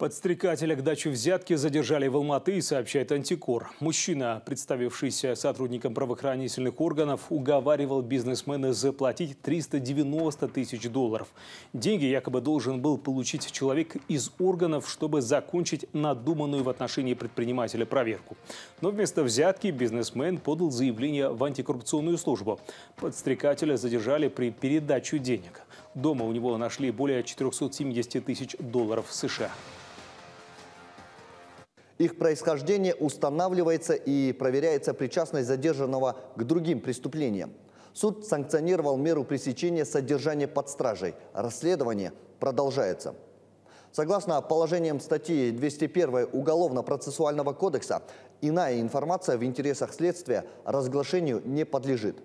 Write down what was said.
Подстрекателя к даче взятки задержали в Алматы, сообщает Антикор. Мужчина, представившийся сотрудником правоохранительных органов, уговаривал бизнесмена заплатить 390 тысяч долларов. Деньги якобы должен был получить человек из органов, чтобы закончить надуманную в отношении предпринимателя проверку. Но вместо взятки бизнесмен подал заявление в антикоррупционную службу. Подстрекателя задержали при передаче денег. Дома у него нашли более 470 тысяч долларов США их происхождение устанавливается и проверяется причастность задержанного к другим преступлениям. Суд санкционировал меру пресечения содержания под стражей. Расследование продолжается. Согласно положениям статьи 201 Уголовно-процессуального кодекса, иная информация в интересах следствия разглашению не подлежит.